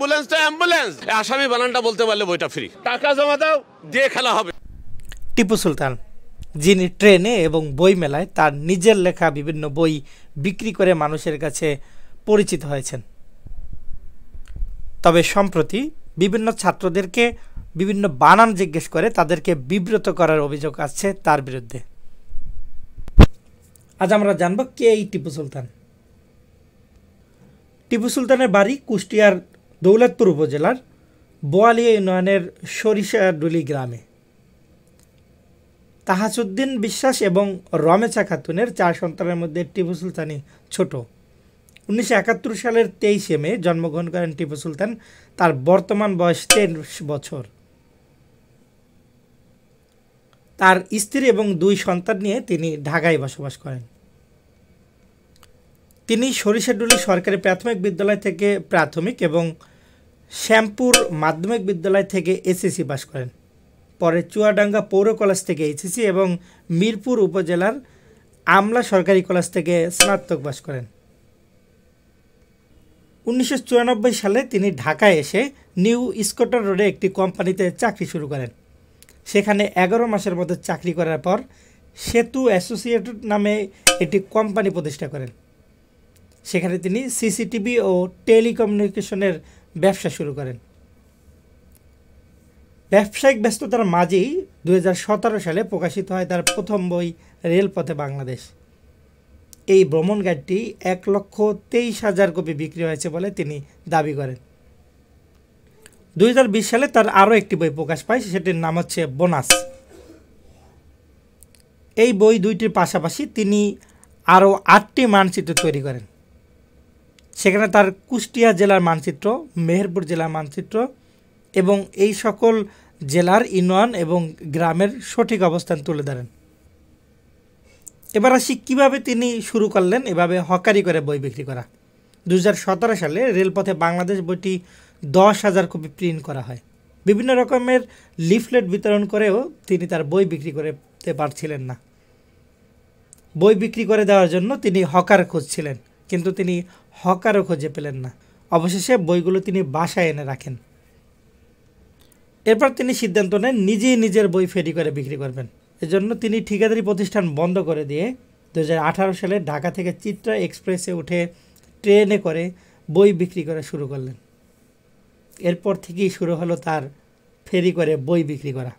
অ্যাম্বুলেন্সটা ambulance আসামি বানানটা বলতে পারলে বইটা ফ্রি টাকা জমা দাও দিয়ে খেলা হবে টিপু সুলতান যিনি ট্রেনে এবং বই মেলায় তার নিজের লেখা বিভিন্ন বই বিক্রি করে মানুষের কাছে পরিচিত হয়েছেন তবে সম্প্রতি বিভিন্ন ছাত্রদেরকে বিভিন্ন বানান জিজ্ঞেস করে তাদেরকে বিব্রত করার অভিযোগ আসছে তার বিরুদ্ধে আজ আমরা জানব কে এই টিপু সুলতান টিপু সুলতানের বাড়ি কুষ্টিয়ার দৌলতপুর উপজেলার বোয়ালিয়া ইউনিয়নের সরিষাডুলি গ্রামে তাহাসুদ্দিন বিশ্বাস এবং রমেশা খাতুনের চার সন্তানের মধ্যে টিপু সুলতানি ছোট উনিশশো একাত্তর সালের তেইশে মে জন্মগ্রহণ করেন টিপু সুলতান তার বর্তমান বয়স তেইশ বছর তার স্ত্রী এবং দুই সন্তান নিয়ে তিনি ঢাকায় বসবাস করেন তিনি সরিষাডুলি সরকারি প্রাথমিক বিদ্যালয় থেকে প্রাথমিক এবং শ্যামপুর মাধ্যমিক বিদ্যালয় থেকে এসএসসি পাশ করেন পরে চুয়াডাঙ্গা পৌর কলেজ থেকে এসএসসি এবং মিরপুর উপজেলার আমলা সরকারি কলেজ থেকে স্নাতক পাশ করেন উনিশশো সালে তিনি ঢাকায় এসে নিউ স্কোটার রোডে একটি কোম্পানিতে চাকরি শুরু করেন সেখানে এগারো মাসের মতো চাকরি করার পর সেতু অ্যাসোসিয়েটেড নামে একটি কোম্পানি প্রতিষ্ঠা করেন সেখানে তিনি সিসিটিভি ও টেলিকমিউনিকেশনের ব্যবসা শুরু করেন ব্যবসায়িক ব্যস্ততার মাঝেই দু সালে প্রকাশিত হয় তার প্রথম বই রেলপথে বাংলাদেশ এই ভ্রমণ গাইডটি এক লক্ষ তেইশ হাজার কপি বিক্রি হয়েছে বলে তিনি দাবি করেন দুই সালে তার আরও একটি বই প্রকাশ পায় সেটির নাম হচ্ছে বোনাস এই বই দুইটির পাশাপাশি তিনি আরও আটটি মানচিত্র তৈরি করেন সেখানে তার কুষ্টিয়া জেলার মানচিত্র মেহেরপুর জেলার মানচিত্র এবং এই সকল জেলার ইউনিয়ন এবং গ্রামের সঠিক অবস্থান তুলে ধরেন এবার আসি কীভাবে তিনি শুরু করলেন এভাবে হকারি করে বই বিক্রি করা দু সালে রেলপথে বাংলাদেশ বইটি দশ হাজার কপি প্রিন্ট করা হয় বিভিন্ন রকমের লিফলেট বিতরণ করেও তিনি তার বই বিক্রি করতে পারছিলেন না বই বিক্রি করে দেওয়ার জন্য তিনি হকার খুঁজছিলেন কিন্তু তিনি হকারও খুঁজে পেলেন না অবশেষে বইগুলো তিনি বাসায় এনে রাখেন এরপর তিনি সিদ্ধান্ত নেন নিজেই নিজের বই ফেরি করে বিক্রি করবেন এজন্য তিনি ঠিকাদারি প্রতিষ্ঠান বন্ধ করে দিয়ে দু সালে ঢাকা থেকে চিত্রা এক্সপ্রেসে উঠে ট্রেনে করে বই বিক্রি করা শুরু করলেন এরপর থেকেই শুরু হলো তার ফেরি করে বই বিক্রি করা